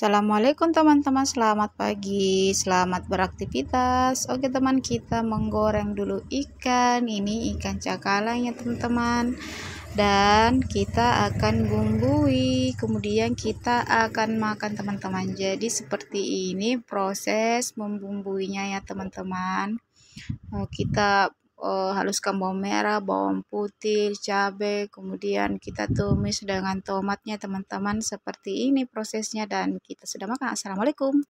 Assalamualaikum teman-teman, selamat pagi, selamat beraktivitas. Oke teman, kita menggoreng dulu ikan. Ini ikan cakalang ya teman-teman. Dan kita akan bumbui, kemudian kita akan makan teman-teman. Jadi seperti ini proses membumbuinya ya teman-teman. Kita uh, eh, haluskan bawang merah, bawang putih, cabai, kemudian kita tumis dengan tomatnya teman-teman. Seperti ini prosesnya dan kita sudah makan. Assalamualaikum.